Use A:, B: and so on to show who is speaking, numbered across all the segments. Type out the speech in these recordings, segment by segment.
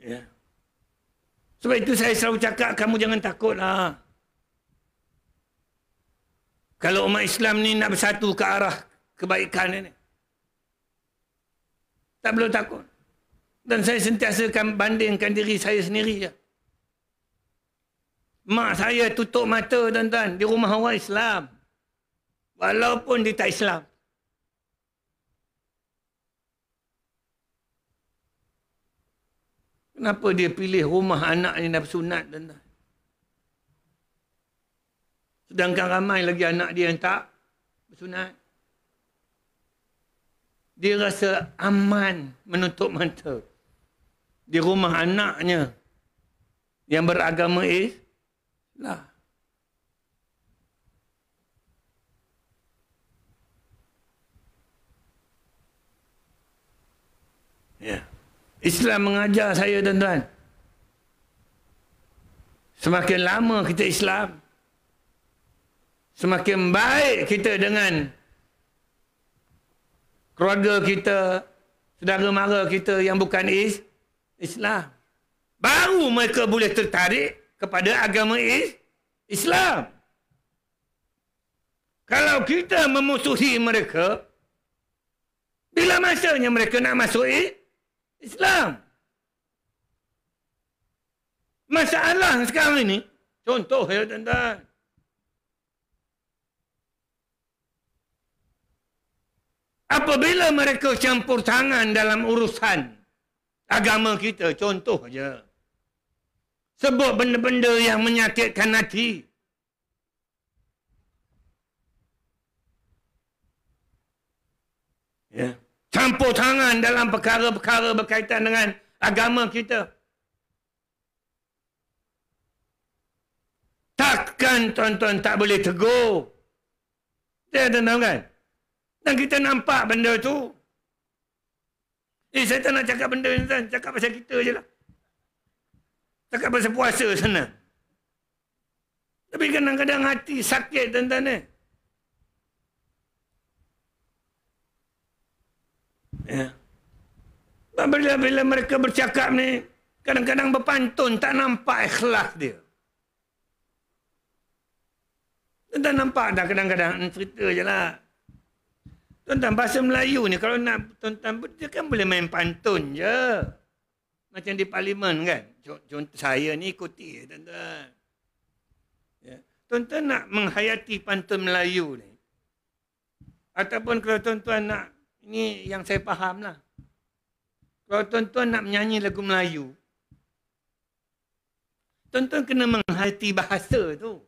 A: Ya. Sebab itu saya selalu cakap, kamu jangan takutlah. Kalau umat Islam ni nak bersatu ke arah kebaikan ini. Tak perlu takut. Dan saya sentiasa akan bandingkan diri saya sendiri. Ya. Mak saya tutup mata, tuan-tuan, di rumah orang Islam. Walaupun dia tak Islam. Kenapa dia pilih rumah anak ni nak sunat tuan-tuan? Sedangkan ramai lagi anak dia yang tak sunat Dia rasa aman menutup mata. Di rumah anaknya yang beragama is lah. Yeah. Islam mengajar saya tuan-tuan. Semakin lama kita Islam, semakin baik kita dengan keluarga kita, saudara mara kita yang bukan is Islam. Baru mereka boleh tertarik kepada agama is Islam. Kalau kita memusuhi mereka, bila masanya mereka nak masuk Islam? Islam. Masalah sekarang ini, contoh ya tuan-tuan. Apabila mereka campur tangan dalam urusan agama kita, contoh saja. Sebut benda-benda yang menyakitkan hati. Ya. Yeah campur tangan dalam perkara-perkara berkaitan dengan agama kita. Takkan tuan-tuan tak boleh tegur. Dia ya, tahu kan? Dan kita nampak benda tu. Eh, saya tak nak cakap benda ni, tuan. Cakap pasal kita je lah. Cakap pasal puasa sana. Tapi kadang-kadang hati sakit, tuan-tuan Eh? Ya. Bila, bila mereka bercakap ni, kadang-kadang berpantun, tak nampak ikhlas dia. Tuan-tuan nampak dah kadang-kadang, hmm, cerita je lah. Tuan-tuan, bahasa Melayu ni, kalau nak tuan-tuan, dia kan boleh main pantun je. Macam di parlimen kan. Contoh saya ni ikuti ya, tuan-tuan. Tuan-tuan nak menghayati pantun Melayu ni. Ataupun kalau tuan-tuan nak ni yang saya faham lah. Kalau tuan-tuan nak menyanyi lagu Melayu, tuan-tuan kena menghati bahasa tu.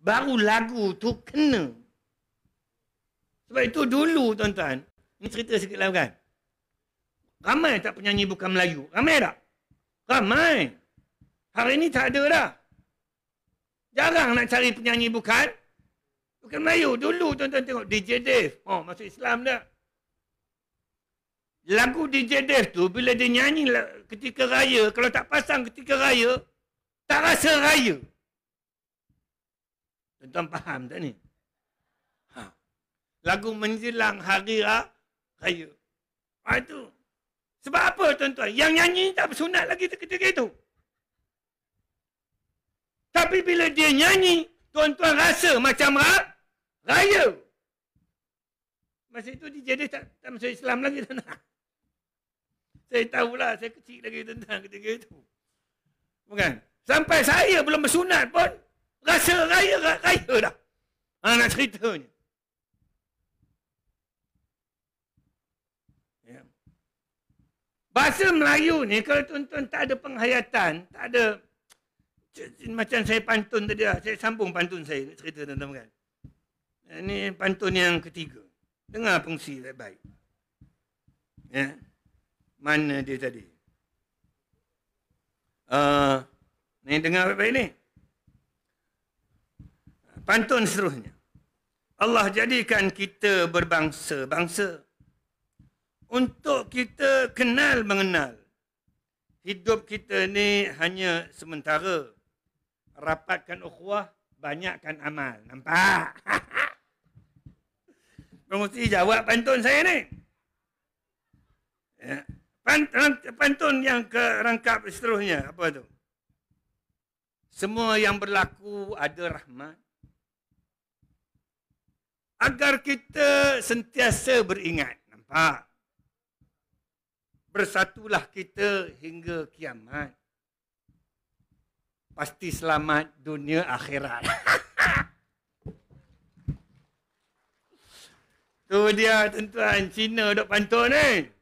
A: Baru lagu tu kena. Sebab itu dulu tuan-tuan, ni cerita sikit lah kan. Ramai tak penyanyi bukan Melayu. Ramai tak? Ramai. Hari ni tak ada dah. Jarang nak cari penyanyi bukan. Bukan Melayu. Dulu tuan-tuan tengok DJ Dave. Oh, masuk Islam dah lagu DJ Dave tu bila dia nyanyi ketika raya kalau tak pasang ketika raya tak rasa raya tuan faham tak ni ha. lagu menjelang hari raya ha, itu sebab apa tuan-tuan yang nyanyi tak bersunat lagi ketika itu tapi bila dia nyanyi tuan-tuan rasa macam ha? raya masa itu DJ Dave tak, tak masuk Islam lagi tuan-tuan saya tahu lah, saya kecil lagi tentang ketika itu. Bukan? Sampai saya belum bersunat pun, rasa raya, raya dah. Ha, nak ceritanya. Ya. Bahasa Melayu ni, kalau tuan-tuan tak ada penghayatan, tak ada macam saya pantun tadi lah. Saya sambung pantun saya cerita tentang kan. Ini pantun yang ketiga. Dengar fungsi baik-baik. Ya. Mana dia tadi? Uh, ni dengar apa ini? Pantun seterusnya. Allah jadikan kita berbangsa-bangsa untuk kita kenal mengenal. Hidup kita ni hanya sementara. Rapatkan ukhwah, banyakkan amal. Nampak? Mesti jawab pantun saya ni. Ya pantun yang ke rangkap seterusnya apa tu semua yang berlaku ada rahmat agar kita sentiasa beringat nampak bersatulah kita hingga kiamat pasti selamat dunia akhirat tu dia tuan-tuan Cina duk pantun ni eh?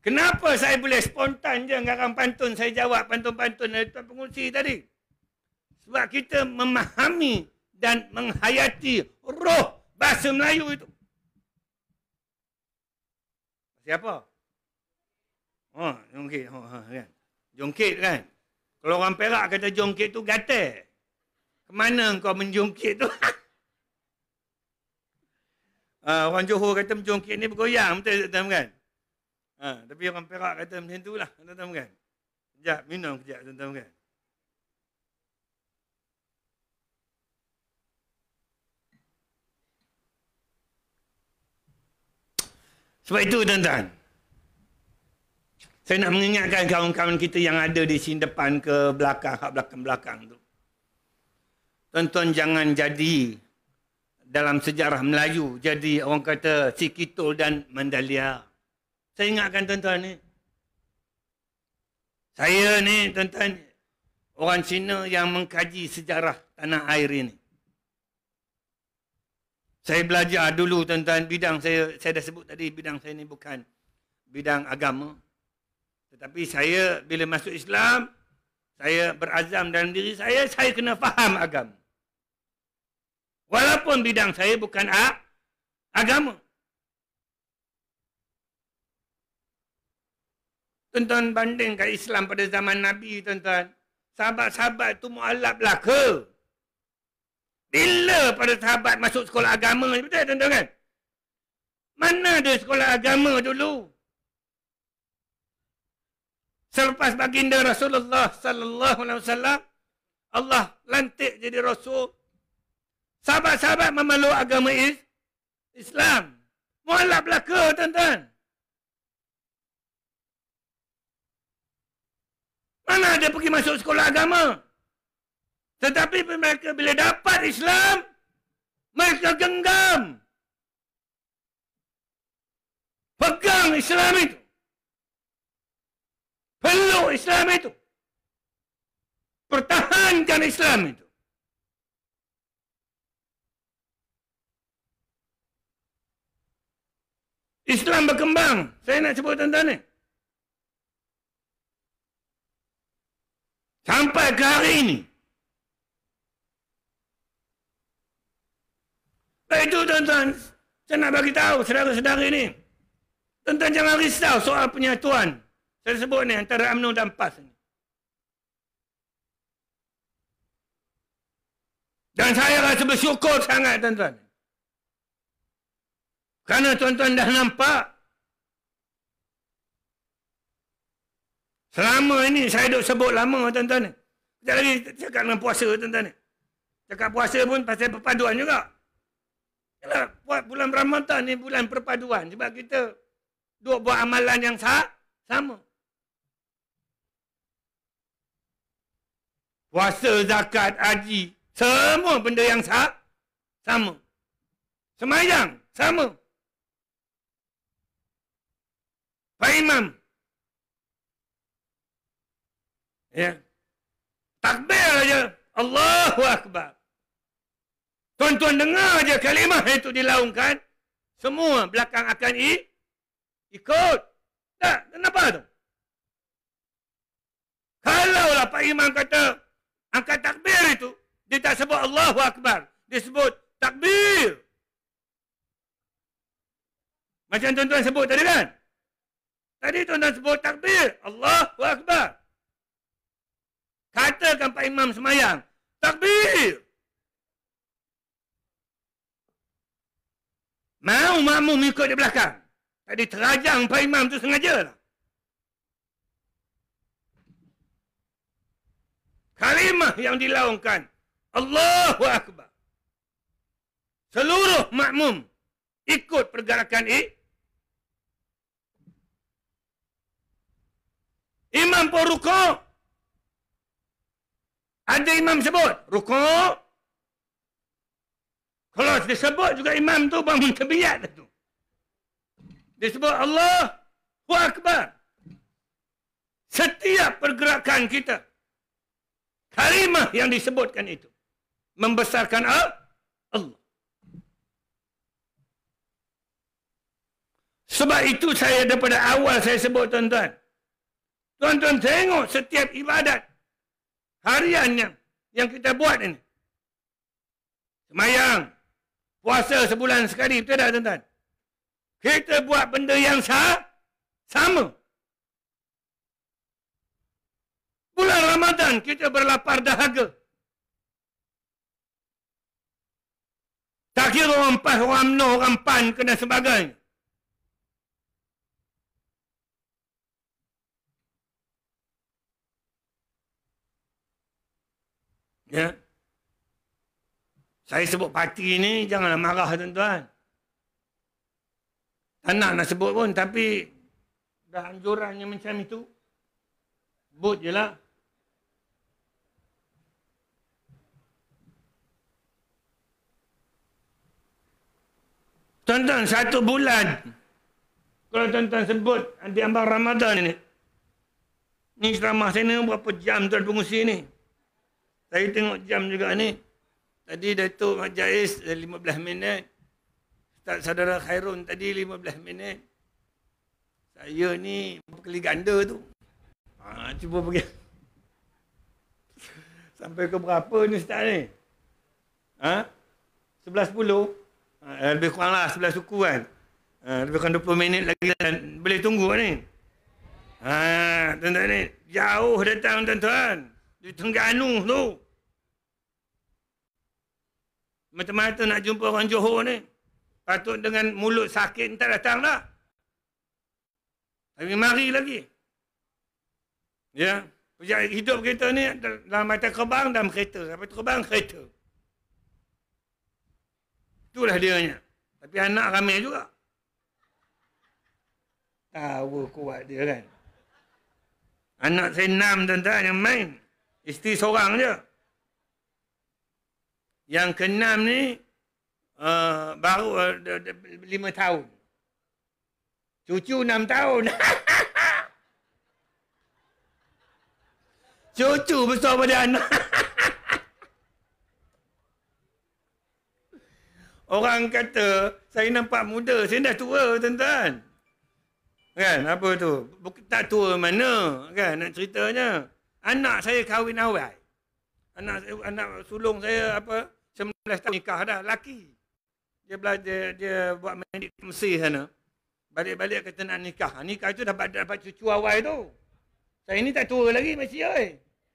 A: Kenapa saya boleh spontan je ngarang pantun saya jawab pantun-pantun dari tuan pengurusi tadi? Sebab kita memahami dan menghayati roh bahasa Melayu itu. Siapa? Oh, jongkit. Oh, kan. Jongkit kan? Kalau orang Perak kata jongkit tu gatel. Kemana kau menjongkit tu? Uh, orang Johor kata menjongkit ni bergoyang betul tak kan? Ha, tapi orang Perak kata macam tu lah. Tuan-tuan kan? Sekejap minum kejap tuan-tuan kan? Sebab itu tuan-tuan. Saya nak mengingatkan kawan-kawan kita yang ada di sini depan ke belakang, hak belakang-belakang tu. Tuan-tuan jangan jadi dalam sejarah Melayu jadi orang kata si dan Mandalia. Saya ingatkan tuan-tuan ni. Saya ni tuan-tuan orang Cina yang mengkaji sejarah tanah air ini. Saya belajar dulu tuan-tuan bidang saya saya dah sebut tadi bidang saya ni bukan bidang agama. Tetapi saya bila masuk Islam saya berazam dalam diri saya saya kena faham agama. Walaupun bidang saya bukan agama. Tuan-tuan bandingkan Islam pada zaman Nabi, tuan-tuan. Sahabat-sahabat tu mu'alab lah ke? Bila pada sahabat masuk sekolah agama ni, betul tuan-tuan kan? Mana ada sekolah agama dulu? Selepas baginda Rasulullah sallallahu alaihi wasallam Allah lantik jadi rasul. Sahabat-sahabat memeluk agama Islam. Mualaf belaka lah tuan-tuan. Mana dia pergi masuk sekolah agama? Tetapi mereka bila dapat Islam, mereka genggam. Pegang Islam itu. Peluk Islam itu. Pertahankan Islam itu. Islam berkembang. Saya nak sebut tentang ini. Sampai ke hari ini. Baik eh, itu tuan-tuan. Saya nak bagi tahu saudara-saudara ini. Tuan-tuan jangan risau soal penyatuan. Saya sebut ni antara UMNO dan PAS ini. Dan saya rasa bersyukur sangat tuan-tuan. Kerana tuan-tuan dah nampak Selama ini saya duk sebut lama tuan-tuan. Sekejap lagi cakap dengan puasa tuan-tuan. Cakap puasa pun pasal perpaduan juga. Yalah, buat bulan Ramadan ni bulan perpaduan. Sebab kita duk buat amalan yang sah, sama. Puasa, zakat, haji. Semua benda yang sah, sama. Semayang, sama. Pak Imam, Ya. Takbir aja Allahu Akbar. Tuan-tuan dengar aja kalimah itu dilaungkan. Semua belakang akan i, ikut. Tak, kenapa tu? Kalau lah Pak Imam kata, angkat takbir itu, dia tak sebut Allahu Akbar. Dia sebut takbir. Macam tuan-tuan sebut tadi kan? Tadi tuan-tuan sebut takbir. Allahu Akbar. Katakan Pak Imam semayang. Takbir. Mau makmum ikut di belakang. Tadi terajang Pak Imam tu sengaja lah. Kalimah yang dilaungkan. Allahu Akbar. Seluruh makmum ikut pergerakan ini. Imam pun rukuk. Ada imam sebut rukuk. Kalau disebut juga imam tu bangun tabiat tu. Disebut Allah Hu Akbar. Setiap pergerakan kita kalimah yang disebutkan itu membesarkan Allah. Sebab itu saya daripada awal saya sebut tuan-tuan. Tuan-tuan tengok setiap ibadat harian yang, yang kita buat ini. Semayang. Puasa sebulan sekali. Betul tak tuan-tuan? Kita buat benda yang sah, sama. Bulan Ramadan kita berlapar dahaga. Tak kira orang pas, orang no, orang pan kena sebagainya. Ya. Saya sebut parti ni janganlah marah tuan-tuan. Tak nak sebut pun tapi dah anjurannya macam itu. Sebut je lah. Tuan-tuan, satu bulan. Kalau tuan-tuan sebut nanti ambang Ramadan ni. Ni ceramah sana berapa jam tuan pengusia ni. Saya tengok jam juga ni. Tadi Datuk Mak Jais 15 minit. Ustaz Saudara Khairun tadi 15 minit. Saya ni berkeli ganda tu. Ha, cuba pergi. Sampai ke berapa ni Ustaz ni? Ha? 11.10? Ha, lebih kurang lah 11 suku kan. Ha, lebih kurang 20 minit lagi. Boleh tunggu kan, ni? Ha, tuan-tuan ni. Jauh datang tuan-tuan di Tengganu tu. Mata-mata nak jumpa orang Johor ni. Patut dengan mulut sakit tak datang dah. Tapi mari lagi. Ya. Yeah. Hidup kita ni dalam mata kebang dalam kereta. Sampai terbang kereta. Itulah dia Tapi anak ramai juga. Tahu kuat dia kan. Anak saya enam tuan-tuan yang main. Isteri seorang je. Yang keenam ni uh, baru uh, lima tahun. Cucu enam tahun. Cucu besar pada anak. Orang kata, saya nampak muda. Saya dah tua, tuan-tuan. Kan, apa tu? Tak tua mana, kan, nak ceritanya. Anak saya kahwin awal. Anak anak sulung saya apa 19 tahun nikah dah laki. Dia belajar dia buat medik Mesir sana. Balik-balik kata nak nikah. Nikah tu dapat dapat cucu awal tu. Saya ini tak tua lagi masih oi.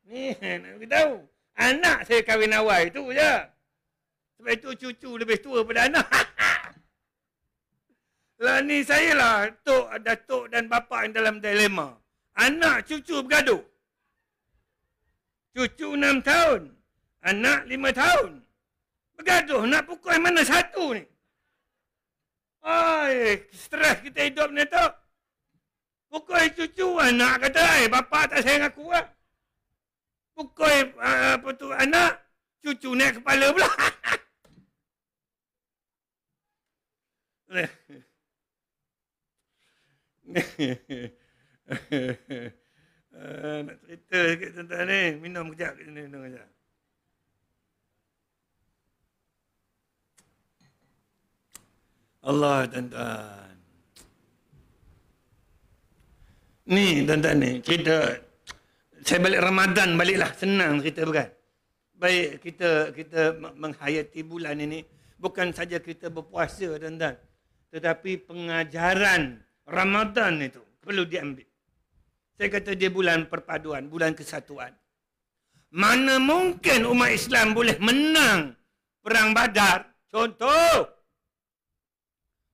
A: Ni nak tahu. Anak saya kahwin awal itu je. Sebab itu cucu lebih tua pada anak. lah ni saya lah tok datuk dan bapa yang dalam dilema. Anak cucu bergaduh. Cucu enam tahun. Anak lima tahun. Bergaduh nak pukul mana satu ni. Ay, stres kita hidup ni tu. Pukul yang cucu anak kata, eh bapa tak sayang aku lah. Pukul yang, uh, apa tu anak, cucu naik kepala pula. Hehehe Eh, nak cerita sikit tentang ni. Minum kejap. Minum, minum kejap. Allah tuan-tuan. Ni tuan-tuan ni, cerita. Saya balik Ramadan baliklah. Senang cerita bukan? Baik kita kita menghayati bulan ini. Bukan saja kita berpuasa tuan-tuan. Tetapi pengajaran Ramadan itu perlu diambil. Saya kata dia bulan perpaduan, bulan kesatuan. Mana mungkin umat Islam boleh menang perang badar? Contoh,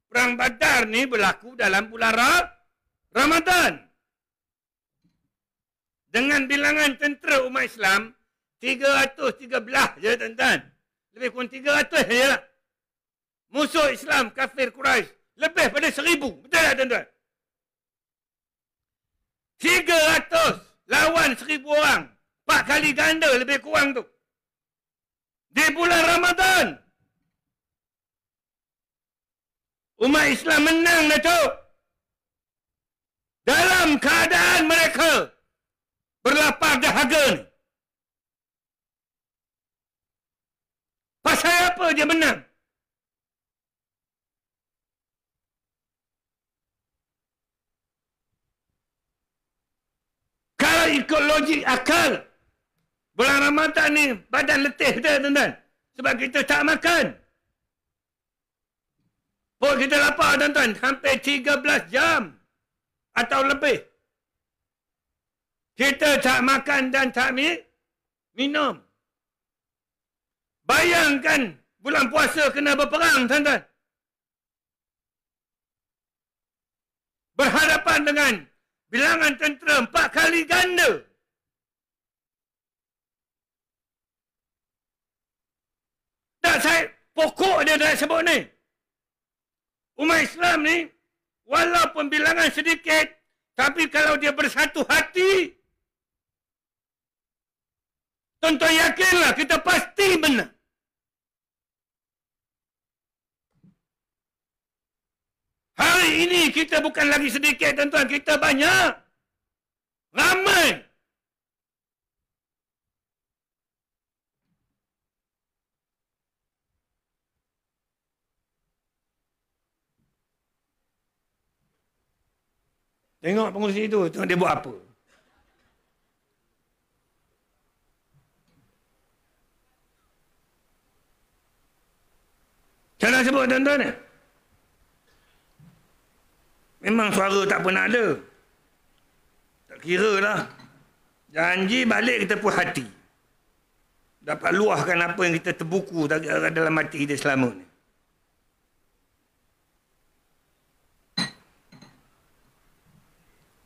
A: perang badar ni berlaku dalam bulan Rab, Ramadan. Dengan bilangan tentera umat Islam, 313 je tuan-tuan. Lebih kurang 300 je lah. Musuh Islam, kafir Quraisy lebih pada seribu, Betul tak tuan-tuan? 300 lawan 1000 orang. 4 kali ganda lebih kurang tu. Di bulan Ramadan. Umat Islam menang dah tu. Dalam keadaan mereka berlapar dahaga ni. Pasal apa dia menang? Kalau ikut logik akal, bulan Ramadan ni badan letih dia tuan-tuan. Sebab kita tak makan. Pun kita lapar tuan-tuan. Hampir 13 jam. Atau lebih. Kita tak makan dan tak minum. Bayangkan bulan puasa kena berperang tuan-tuan. Berhadapan dengan bilangan tentera empat kali ganda. Tak saya pokok dia dah sebut ni. Umat Islam ni walaupun bilangan sedikit tapi kalau dia bersatu hati tentu yakinlah kita pasti menang. Hari ini kita bukan lagi sedikit tuan-tuan, kita banyak. Ramai. Tengok pengurusi itu, tengok dia buat apa. Saya nak sebut tuan-tuan. Eh? Memang suara tak pernah ada. Tak kira lah. Janji balik kita puas hati. Dapat luahkan apa yang kita terbuku dalam hati kita selama ni.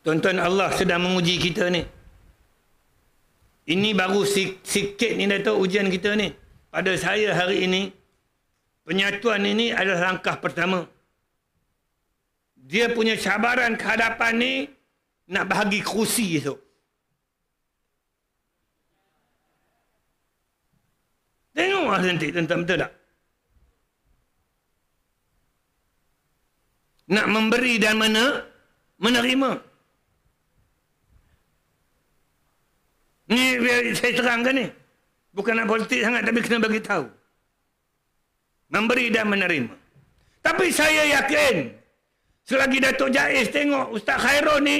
A: Tuan-tuan Allah sedang menguji kita ni. Ini baru sik- sikit ni Dato' ujian kita ni. Pada saya hari ini, penyatuan ini adalah langkah pertama dia punya cabaran kehadapan ni nak bagi kursi tu. Tengoklah nanti tentang betul tak? Nak memberi dan mana menerima. Ni saya terangkan ni. Bukan nak politik sangat tapi kena bagi tahu. Memberi dan menerima. Tapi saya yakin Selagi Datuk Jais tengok Ustaz Khairul ni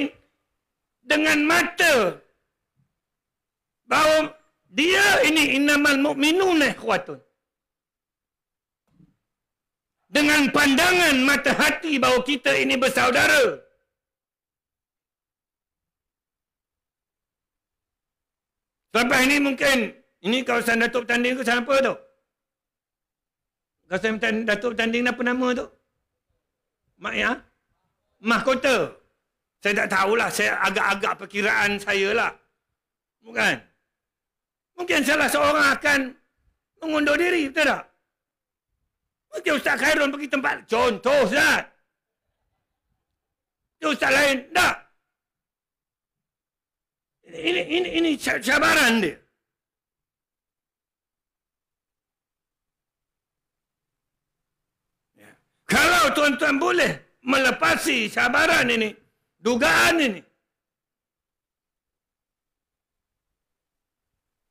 A: dengan mata bahawa dia ini innamal mu'minun ikhwatun. Dengan pandangan mata hati bahawa kita ini bersaudara. Selepas ini mungkin ini kawasan Datuk Tanding ke siapa tu? Kawasan Datuk Tanding apa nama tu? Mak ya? mahkota. Saya tak tahulah, saya agak-agak perkiraan saya lah. Bukan? Mungkin salah seorang akan mengundur diri, betul tak? Mungkin Ustaz Khairul pergi tempat, contoh Ustaz. Itu Ustaz lain, tak. Ini, ini, ini cabaran dia. Ya. Kalau tuan-tuan boleh melepasi sabaran ini, dugaan ini.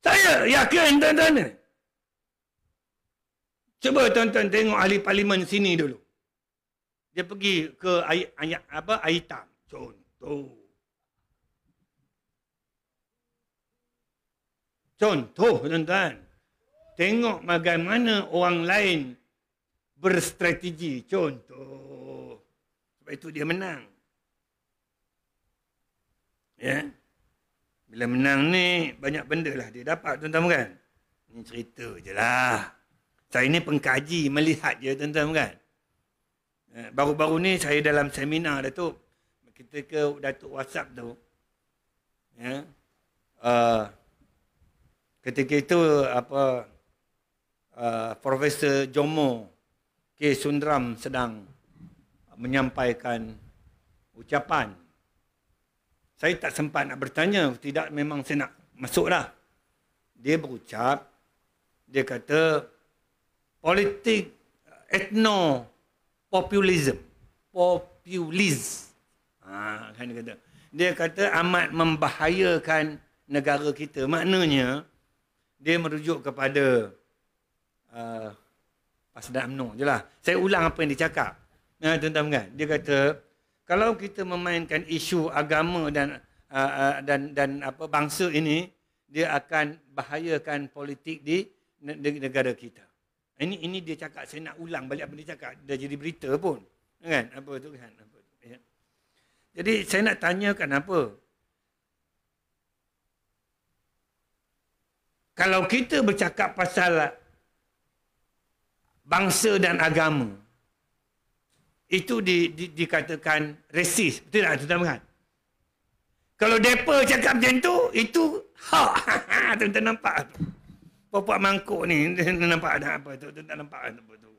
A: Saya yakin tuan-tuan ini. Cuba tuan-tuan tengok ahli parlimen sini dulu. Dia pergi ke ayat, ayat apa Aitam. Contoh. Contoh tuan-tuan. Tengok bagaimana orang lain berstrategi. Contoh. Sebab itu dia menang. Ya. Bila menang ni banyak benda lah dia dapat tuan-tuan kan. Ini cerita je lah. Saya ni pengkaji melihat je tuan-tuan kan. Baru-baru ni saya dalam seminar Datuk. Kita ke Datuk WhatsApp tu. Ya. Uh, ketika itu apa uh, Profesor Jomo K. Sundram sedang menyampaikan ucapan. Saya tak sempat nak bertanya, tidak memang saya nak masuklah. Dia berucap, dia kata politik etno eh, populism. Populis. Ha, kan dia kata. Dia kata amat membahayakan negara kita. Maknanya, dia merujuk kepada uh, Pasdam jelah Saya ulang apa yang dia Nah, tuan-tuan kan? Dia kata kalau kita memainkan isu agama dan uh, uh, dan dan apa bangsa ini, dia akan bahayakan politik di negara kita. Ini ini dia cakap saya nak ulang balik apa dia cakap dah jadi berita pun kan apa tu kan ya. Jadi saya nak tanyakan apa? Kalau kita bercakap pasal bangsa dan agama, itu di, di, dikatakan resis. Betul tak tuan-tuan nampak? Kalau depa cakap macam tu, itu hak. tuan-tuan nampak? Puan-puan mangkuk ni, tuan-tuan nampak ada apa tu? Tuan-tuan nampak apa tu?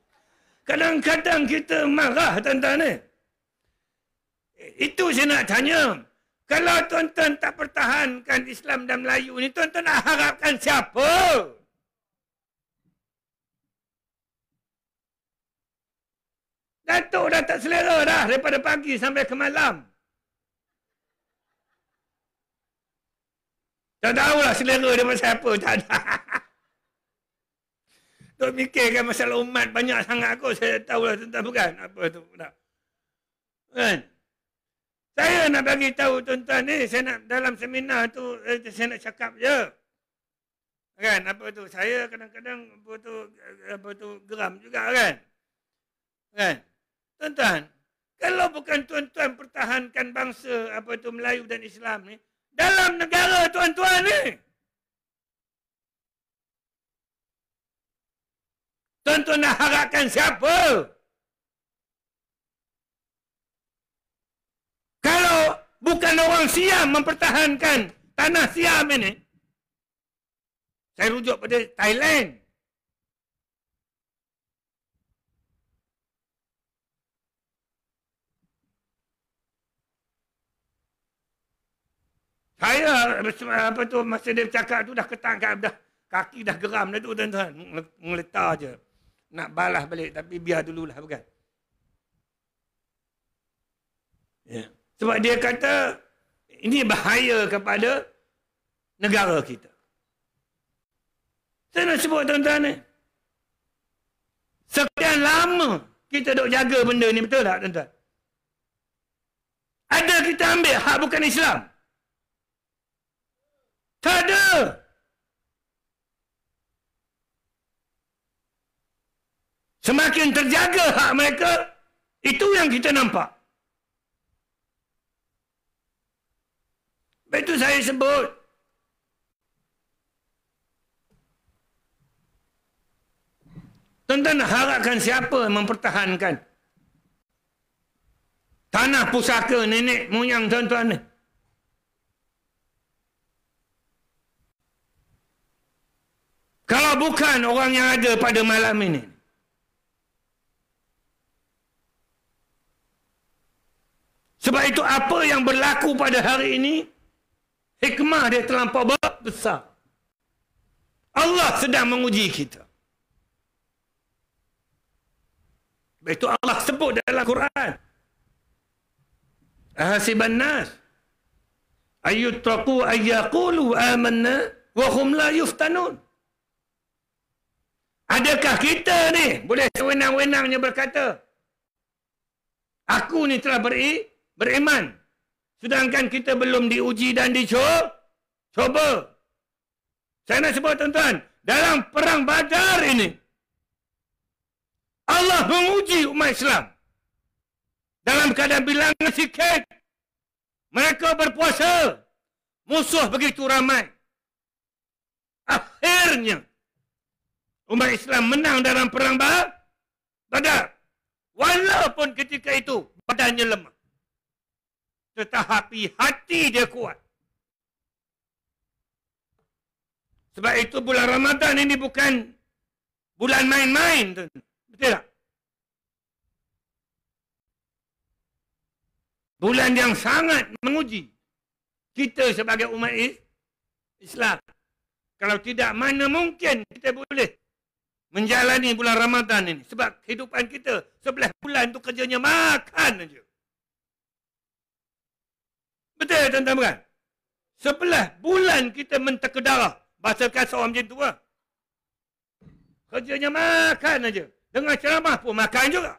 A: Kadang-kadang kita marah tuan-tuan ni. Itu saya nak tanya. Kalau tuan-tuan tak pertahankan Islam dan Melayu ni, tuan-tuan nak harapkan siapa? Siapa? Datuk dah tak selera dah daripada pagi sampai ke malam. Tak lah selera dia pasal apa. Tak ada. Tak fikirkan masalah umat banyak sangat aku. Saya lah tentang bukan. Apa tu. Tak. Kan? Saya nak bagi tahu tuan-tuan ni, saya nak dalam seminar tu, eh, saya nak cakap je. Kan? Apa tu? Saya kadang-kadang apa tu, eh, apa tu geram juga kan? Kan? Tuan-tuan, kalau bukan tuan-tuan pertahankan bangsa apa itu Melayu dan Islam ni, dalam negara tuan-tuan ni. Tuan-tuan nak harapkan siapa? Kalau bukan orang Siam mempertahankan tanah Siam ini, saya rujuk pada Thailand. saya apa tu masa dia cakap tu dah ketangkap dah kaki dah geram dah tu tuan-tuan meletar je nak balas balik tapi biar dululah bukan ya. sebab dia kata ini bahaya kepada negara kita saya nak sebut tuan-tuan ni sekian lama kita dok jaga benda ni betul tak tuan-tuan ada kita ambil hak bukan Islam tak ada! Semakin terjaga hak mereka, itu yang kita nampak. Itu saya sebut. tentang tuan harapkan siapa mempertahankan tanah pusaka nenek moyang tuan-tuan ni? -tuan. bukan orang yang ada pada malam ini. Sebab itu apa yang berlaku pada hari ini, hikmah dia terlampau besar. Allah sedang menguji kita. Sebab itu Allah sebut dalam Quran. Ahasiban nas. Ayyutraku ayyakulu amanna wa hum la yuftanun. Adakah kita ni boleh sewenang-wenangnya berkata aku ni telah beri beriman sedangkan kita belum diuji dan dicoba. Saya nak sebut tuan-tuan, dalam perang Badar ini Allah menguji umat Islam. Dalam keadaan bilang sikit mereka berpuasa musuh begitu ramai. Akhirnya umat Islam menang dalam perang Badar. Walaupun ketika itu badannya lemah. Tetapi hati dia kuat. Sebab itu bulan Ramadan ini bukan bulan main-main. Betul tak? Bulan yang sangat menguji kita sebagai umat Islam. Kalau tidak, mana mungkin kita boleh menjalani bulan Ramadan ini sebab kehidupan kita sebelah bulan tu kerjanya makan aja. Betul ya tuan-tuan bukan? Sebelah bulan kita menteka darah. Bahasa kata orang macam tu lah. Kerjanya makan aja. Dengan ceramah pun makan juga.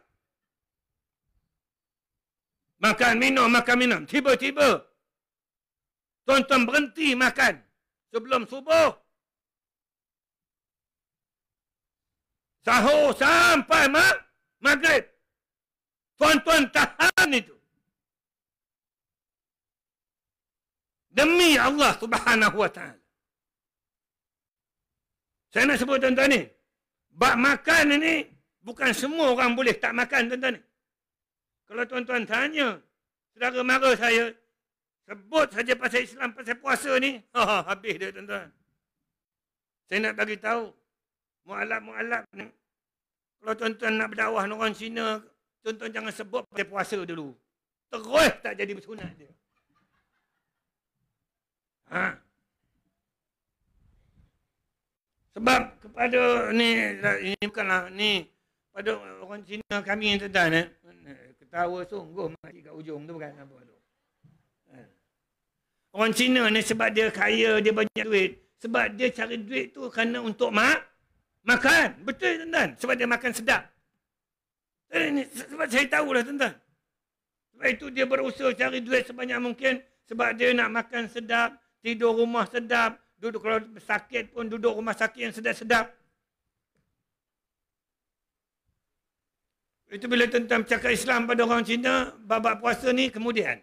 A: Makan minum, makan minum. Tiba-tiba. Tuan-tuan berhenti makan. Sebelum subuh. Tahu sampai ma maghrib. Tuan-tuan tahan itu. Demi Allah subhanahu wa ta'ala. Saya nak sebut tuan-tuan ni. Bak makan ni, bukan semua orang boleh tak makan tuan-tuan ni. Kalau tuan-tuan tanya, saudara mara saya, sebut saja pasal Islam, pasal puasa ni, ha, ha, habis dia tuan-tuan. Saya nak bagi tahu, mu'alab-mu'alab ni, kalau tuan-tuan nak berdakwah dengan orang Cina, tuan-tuan jangan sebut pada puasa dulu. Terus tak jadi bersunat dia. Ha. Sebab kepada ni, ini bukanlah ni, pada orang Cina kami yang tuan-tuan, eh, ketawa sungguh mati kat ujung tu bukan apa tu. Ha. Orang Cina ni sebab dia kaya, dia banyak duit. Sebab dia cari duit tu kerana untuk mak, Makan. Betul, tuan-tuan. Sebab dia makan sedap. Sebab saya tahulah, tuan-tuan. Sebab itu dia berusaha cari duit sebanyak mungkin. Sebab dia nak makan sedap. Tidur rumah sedap. Duduk kalau sakit pun duduk rumah sakit yang sedap-sedap. Itu bila tentang cakap Islam pada orang Cina, babak puasa ni kemudian.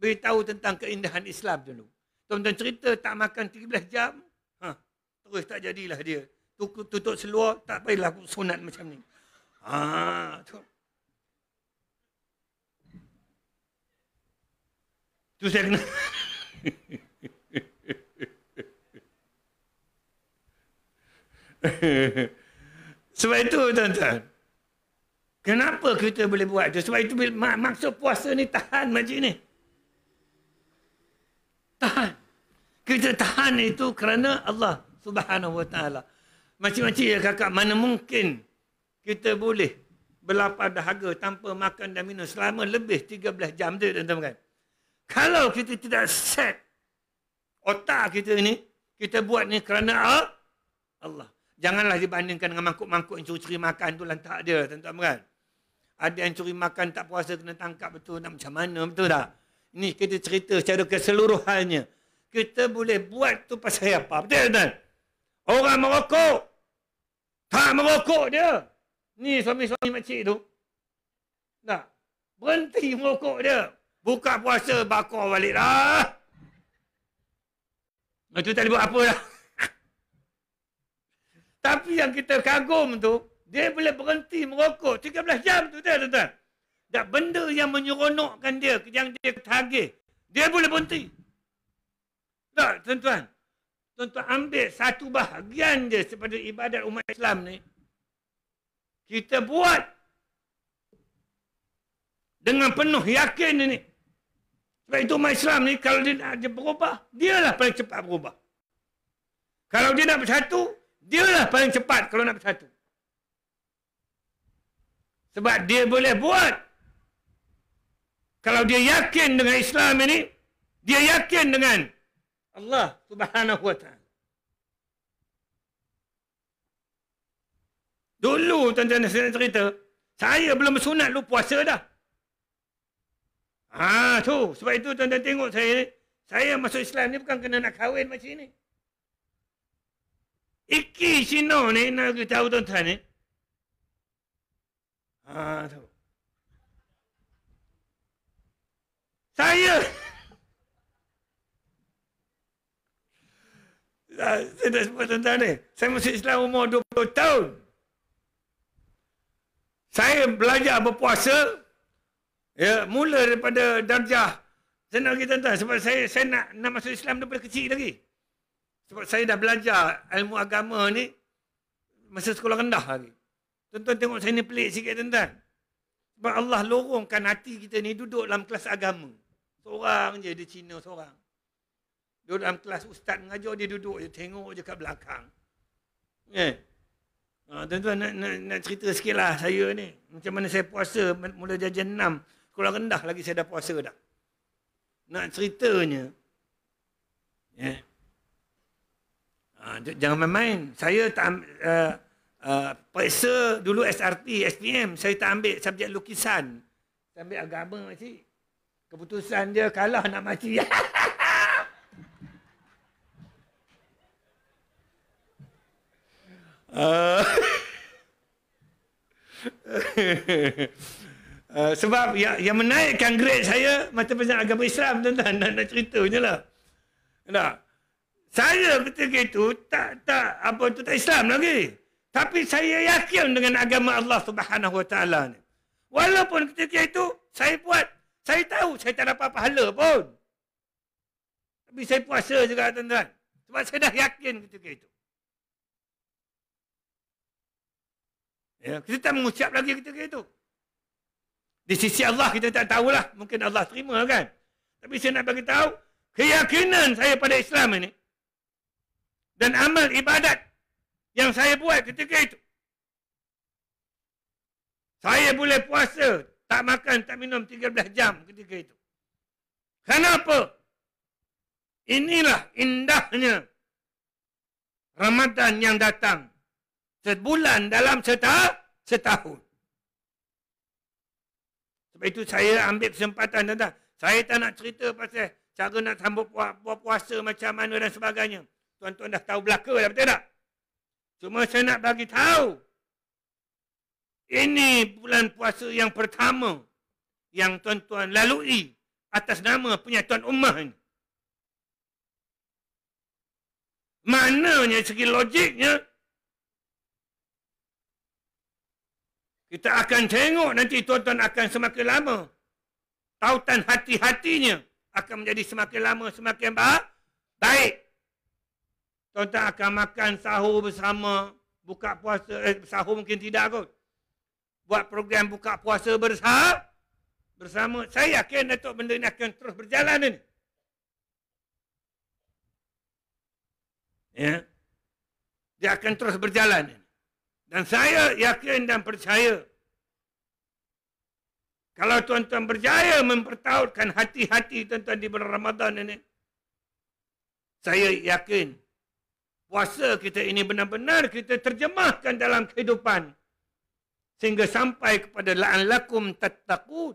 A: Beritahu tentang keindahan Islam dulu. Tuan-tuan cerita tak makan 13 jam, ha, terus tak jadilah dia tutup, tutup seluar, tak payahlah aku sunat macam ni. Ha, tu. Tu saya kena. Sebab itu tuan-tuan. Kenapa kita boleh buat tu? Sebab itu mak- maksud puasa ni tahan macam ni. Tahan. Kita tahan itu kerana Allah Subhanahu Wa Taala. Macam-macam ya kakak, mana mungkin kita boleh berlapar dahaga tanpa makan dan minum selama lebih 13 jam tu, tuan-tuan. Kan? Kalau kita tidak set otak kita ni, kita buat ni kerana Allah. Janganlah dibandingkan dengan mangkuk-mangkuk yang curi-curi makan tu lantak dia, tuan-tuan. Kan? Ada yang curi makan tak puasa kena tangkap betul nak macam mana, betul tak? Ini kita cerita secara keseluruhannya. Kita boleh buat tu pasal apa? Betul tak? Orang merokok tak ha, merokok dia. Ni suami-suami makcik tu. Nak. Berhenti merokok dia. Buka puasa bakar balik lah. tu tak buat apa lah. Tapi yang kita kagum tu. Dia boleh berhenti merokok. 13 jam tu dia tuan-tuan. Dan benda yang menyeronokkan dia. Yang dia tagih. Dia boleh berhenti. Tak tuan-tuan tuan-tuan ambil satu bahagian je seperti ibadat umat Islam ni, kita buat dengan penuh yakin ini. Sebab itu umat Islam ni kalau dia nak dia berubah, dialah paling cepat berubah. Kalau dia nak bersatu, dialah paling cepat kalau nak bersatu. Sebab dia boleh buat. Kalau dia yakin dengan Islam ini, dia yakin dengan Allah subhanahu wa ta'ala. Dulu tuan-tuan saya cerita, saya belum sunat, lu puasa dah. Ah ha, tu, sebab itu tuan-tuan tengok saya saya masuk Islam ni bukan kena nak kahwin macam ni. Iki Cina ni nak kita tahu tuan-tuan ni. Ah ha, tu. Saya Ah, saya tak sempat tentang ni. Saya masuk Islam umur 20 tahun. Saya belajar berpuasa. Ya, mula daripada darjah. Saya nak pergi tentang. Sebab saya, saya nak, nak masuk Islam daripada kecil lagi. Sebab saya dah belajar ilmu agama ni. Masa sekolah rendah lagi. Tuan-tuan tengok saya ni pelik sikit tentang. Sebab Allah lorongkan hati kita ni duduk dalam kelas agama. Seorang je dia Cina seorang. Duduk dalam kelas ustaz mengajar dia duduk je tengok je kat belakang. Eh. Ha, tuan-tuan nak, nak, nak cerita sikit lah saya ni. Macam mana saya puasa mula jajan enam. kalau rendah lagi saya dah puasa dah. Nak ceritanya. Eh. Ha, jangan main-main. Saya tak uh, uh, periksa dulu SRT, SPM. Saya tak ambil subjek lukisan. Saya ambil agama makcik. Keputusan dia kalah nak makcik. Uh, uh, sebab yang, yang menaikkan grade saya mata pelajaran agama Islam tuan-tuan nak, nak cerita je lah nah, saya ketika itu tak tak apa itu tak Islam lagi tapi saya yakin dengan agama Allah Subhanahu Wa Taala walaupun ketika itu saya buat saya tahu saya tak dapat pahala pun tapi saya puasa juga tuan-tuan sebab saya dah yakin ketika itu Ya, kita tak mengucap lagi kita kata itu. Di sisi Allah kita tak tahulah. Mungkin Allah terima kan. Tapi saya nak bagi tahu keyakinan saya pada Islam ini dan amal ibadat yang saya buat ketika itu. Saya boleh puasa tak makan, tak minum 13 jam ketika itu. Kenapa? Inilah indahnya Ramadan yang datang sebulan dalam seta, setahun. Sebab itu saya ambil kesempatan tanda. Saya tak nak cerita pasal cara nak sambut puasa, puasa macam mana dan sebagainya. Tuan-tuan dah tahu belaka dah, betul tak? Cuma saya nak bagi tahu. Ini bulan puasa yang pertama yang tuan-tuan lalui atas nama penyatuan ummah ini. Maknanya segi logiknya, Kita akan tengok nanti tuan-tuan akan semakin lama. Tautan hati-hatinya akan menjadi semakin lama, semakin baik. Tuan-tuan akan makan sahur bersama, buka puasa, eh, sahur mungkin tidak kot. Buat program buka puasa bersama. bersama. Saya yakin Datuk benda ini akan terus berjalan ini. Ya. Dia akan terus berjalan ini. Dan saya yakin dan percaya kalau tuan-tuan berjaya mempertautkan hati-hati tuan-tuan di bulan Ramadan ini, saya yakin puasa kita ini benar-benar kita terjemahkan dalam kehidupan sehingga sampai kepada la'an lakum tattaqun.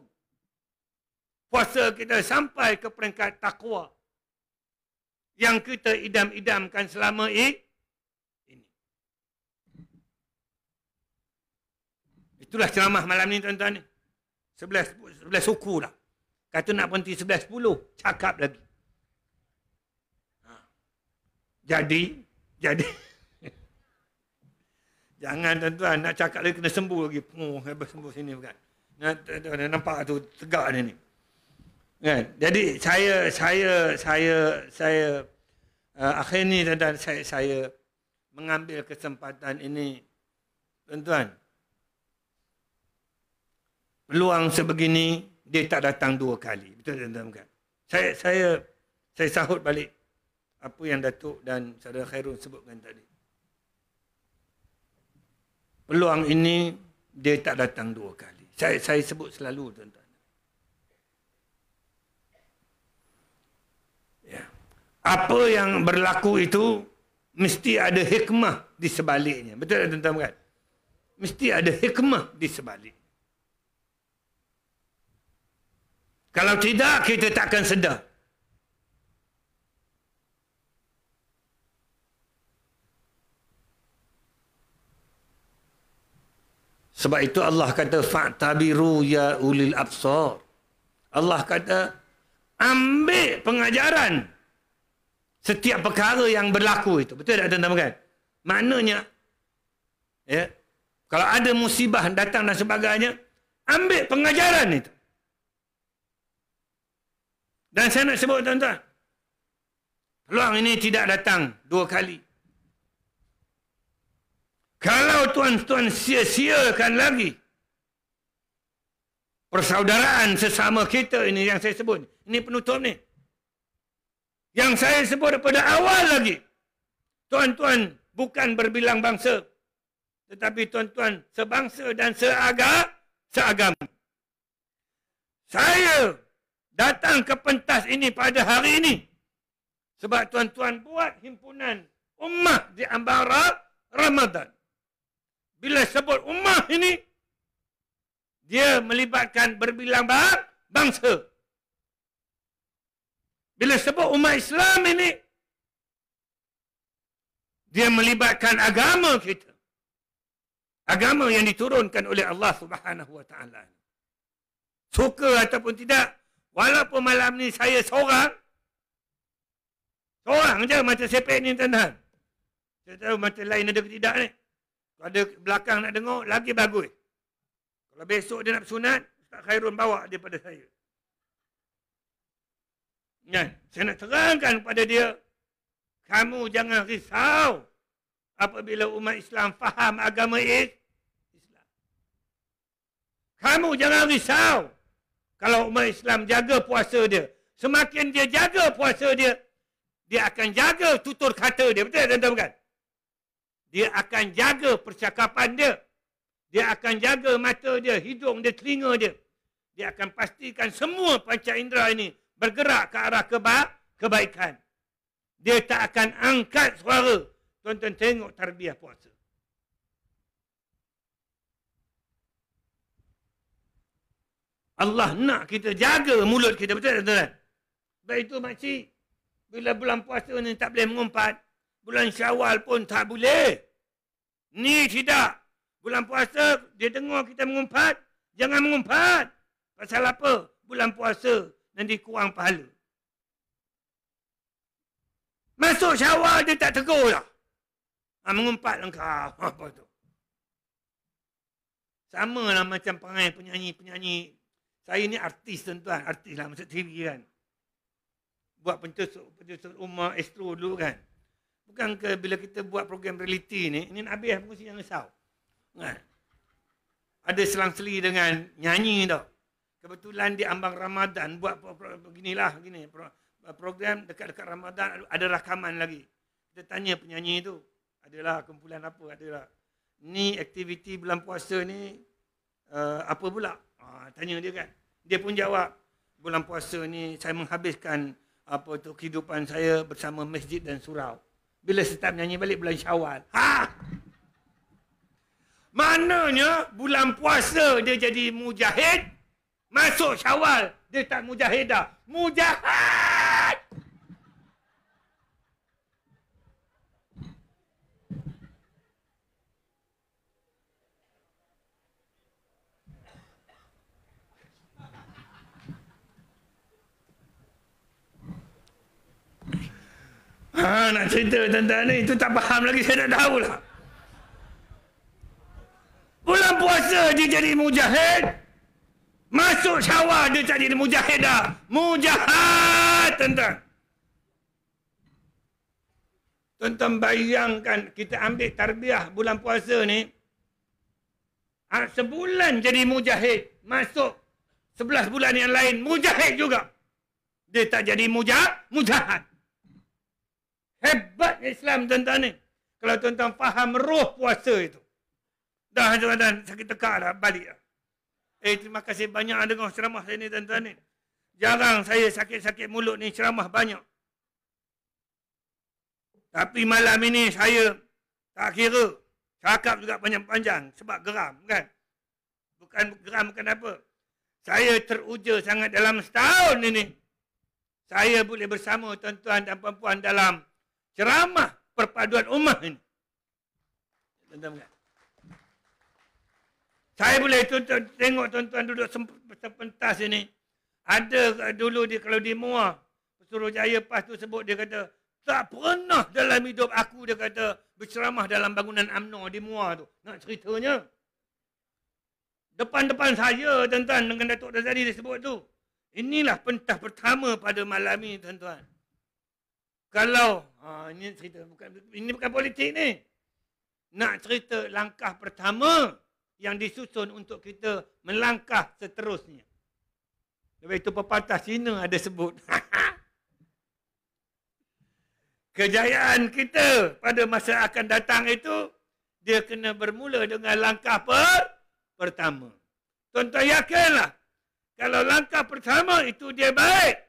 A: Puasa kita sampai ke peringkat takwa yang kita idam-idamkan selama ini Itulah ceramah malam ni tuan-tuan ni. Sebelas, sebelas suku lah Kata nak berhenti sebelas puluh Cakap lagi. Ha. Jadi, jadi. Jangan tuan-tuan nak cakap lagi kena sembuh lagi. Oh, hebat sembuh sini bukan. Nak, nampak tu tegak dia ni. Kan? Jadi saya, saya, saya, saya. Uh, akhir ni tuan-tuan saya, saya mengambil kesempatan ini. Tuan-tuan, peluang sebegini dia tak datang dua kali betul tak tuan kan? saya saya saya sahut balik apa yang datuk dan saudara khairun sebutkan tadi peluang ini dia tak datang dua kali saya saya sebut selalu tuan tuan ya apa yang berlaku itu mesti ada hikmah di sebaliknya betul tak tuan-tuan mesti ada hikmah di sebalik. Kalau tidak, kita takkan sedar. Sebab itu Allah kata fa'tabiru ya ulil absar. Allah kata ambil pengajaran setiap perkara yang berlaku itu. Betul tak tuan-tuan kan? Maknanya ya. Kalau ada musibah datang dan sebagainya, ambil pengajaran itu. Dan saya nak sebut tuan-tuan. Peluang ini tidak datang dua kali. Kalau tuan-tuan sia-siakan lagi persaudaraan sesama kita ini yang saya sebut. Ini penutup ni. Yang saya sebut daripada awal lagi. Tuan-tuan bukan berbilang bangsa. Tetapi tuan-tuan sebangsa dan seagam. Seagam. Saya datang ke pentas ini pada hari ini. Sebab tuan-tuan buat himpunan ummah di ambara Ramadan. Bila sebut ummah ini, dia melibatkan berbilang bar, bangsa. Bila sebut umat Islam ini, dia melibatkan agama kita. Agama yang diturunkan oleh Allah Subhanahu Suka ataupun tidak, Walaupun malam ni saya seorang. Seorang je macam sepek ni tuan-tuan. Saya tahu macam lain ada ke tidak ni. Kalau ada belakang nak dengar, lagi bagus. Kalau besok dia nak sunat, Ustaz Khairun bawa daripada saya. Ya, saya nak terangkan kepada dia, kamu jangan risau apabila umat Islam faham agama Islam. Kamu jangan risau kalau umat Islam jaga puasa dia, semakin dia jaga puasa dia, dia akan jaga tutur kata dia. Betul tak tuan-tuan? Dia akan jaga percakapan dia. Dia akan jaga mata dia, hidung dia, telinga dia. Dia akan pastikan semua panca indera ini bergerak ke arah keba kebaikan. Dia tak akan angkat suara. Tuan-tuan tengok tarbiah puasa. Allah nak kita jaga mulut kita betul tak tuan? Baik itu makcik, bila bulan puasa ni tak boleh mengumpat, bulan syawal pun tak boleh. Ni tidak. Bulan puasa, dia dengar kita mengumpat, jangan mengumpat. Pasal apa? Bulan puasa, nanti kurang pahala. Masuk syawal, dia tak tegur lah. Ha, mengumpat lengkap. Lah apa tu? Sama lah macam perangai penyanyi-penyanyi saya ni artis tuan-tuan, artis lah masuk TV kan. Buat pencusuk, pencusuk rumah astro dulu kan. Bukan ke bila kita buat program reality ni, ni nak habis lah pengusi yang risau. Kan? Ada selang-seli dengan nyanyi tau. Kebetulan di ambang Ramadan buat program beginilah, begini program dekat-dekat Ramadan ada rakaman lagi. Kita tanya penyanyi tu, adalah kumpulan apa, adalah. Ni aktiviti bulan puasa ni, uh, apa pula? Ah, tanya dia kan. Dia pun jawab, bulan puasa ni saya menghabiskan apa tu kehidupan saya bersama masjid dan surau. Bila setiap nyanyi balik bulan syawal. Ha! Mananya bulan puasa dia jadi mujahid, masuk syawal dia tak mujahidah. Mujahid! Ha, nak cerita tentang ni Itu tak faham lagi saya dah tahu lah Bulan puasa dia jadi mujahid Masuk syawal dia jadi mujahid dah Mujahid tentang Tuan-tuan bayangkan kita ambil tarbiah bulan puasa ni ha, Sebulan jadi mujahid Masuk sebelas bulan yang lain mujahid juga Dia tak jadi mujah, mujahid hebatnya Islam tuan-tuan ni. Kalau tuan-tuan faham roh puasa itu. Dah tuan-tuan, sakit tekak dah, balik dah. Eh, terima kasih banyak lah dengan ceramah saya ni tuan-tuan ni. Jarang saya sakit-sakit mulut ni ceramah banyak. Tapi malam ini saya tak kira cakap juga panjang-panjang sebab geram kan. Bukan geram bukan apa. Saya teruja sangat dalam setahun ini. Saya boleh bersama tuan-tuan dan puan-puan dalam ceramah perpaduan umat ini. Tuan-tuan Saya boleh tuan tengok tuan-tuan duduk sepentas ini. Ada dulu dia kalau di Mua, Suruh Jaya pas tu sebut dia kata, tak pernah dalam hidup aku dia kata berceramah dalam bangunan UMNO di Mua tu. Nak ceritanya. Depan-depan saya tuan-tuan dengan Datuk Dazali dia sebut tu. Inilah pentas pertama pada malam ini tuan-tuan kalau ha, ini cerita bukan ini bukan politik ni nak cerita langkah pertama yang disusun untuk kita melangkah seterusnya lebih itu pepatah Cina ada sebut kejayaan kita pada masa akan datang itu dia kena bermula dengan langkah per pertama tuan-tuan yakinlah kalau langkah pertama itu dia baik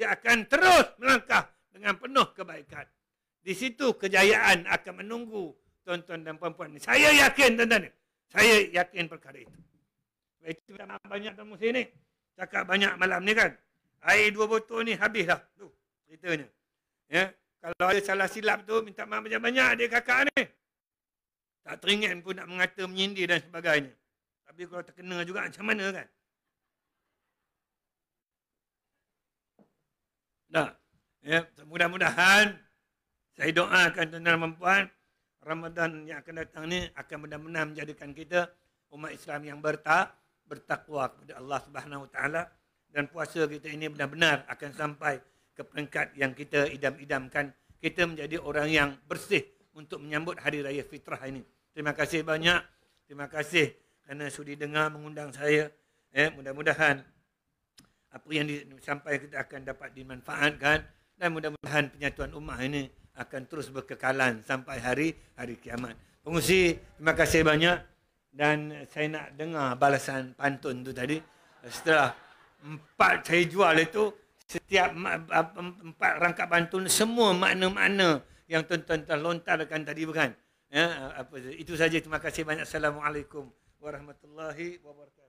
A: dia akan terus melangkah dengan penuh kebaikan. Di situ kejayaan akan menunggu tuan-tuan dan puan-puan. Saya yakin tuan-tuan. Saya yakin perkara itu. Itu banyak dalam musim ini. Cakap banyak malam ni kan. Air dua botol ni habis lah Tu ceritanya. Ya. Kalau ada salah silap tu, minta maaf banyak-banyak dia kakak ni. Tak teringat pun nak mengata menyindir dan sebagainya. Tapi kalau terkena juga macam mana kan? Dah. Ya, mudah-mudahan saya doakan tuan dan puan Ramadan yang akan datang ni akan benar-benar menjadikan kita umat Islam yang bertak bertakwa kepada Allah Subhanahu Wa Taala dan puasa kita ini benar-benar akan sampai ke peringkat yang kita idam-idamkan kita menjadi orang yang bersih untuk menyambut hari raya fitrah ini. Terima kasih banyak. Terima kasih kerana sudi dengar mengundang saya. Ya, mudah-mudahan apa yang disampaikan kita akan dapat dimanfaatkan. Dan mudah-mudahan penyatuan umat ini akan terus berkekalan sampai hari hari kiamat. Pengusi, terima kasih banyak. Dan saya nak dengar balasan pantun tu tadi. Setelah empat saya jual itu, setiap empat rangkap pantun, semua makna-makna yang tuan-tuan telah lontarkan tadi bukan? Ya, apa itu saja terima kasih banyak assalamualaikum warahmatullahi wabarakatuh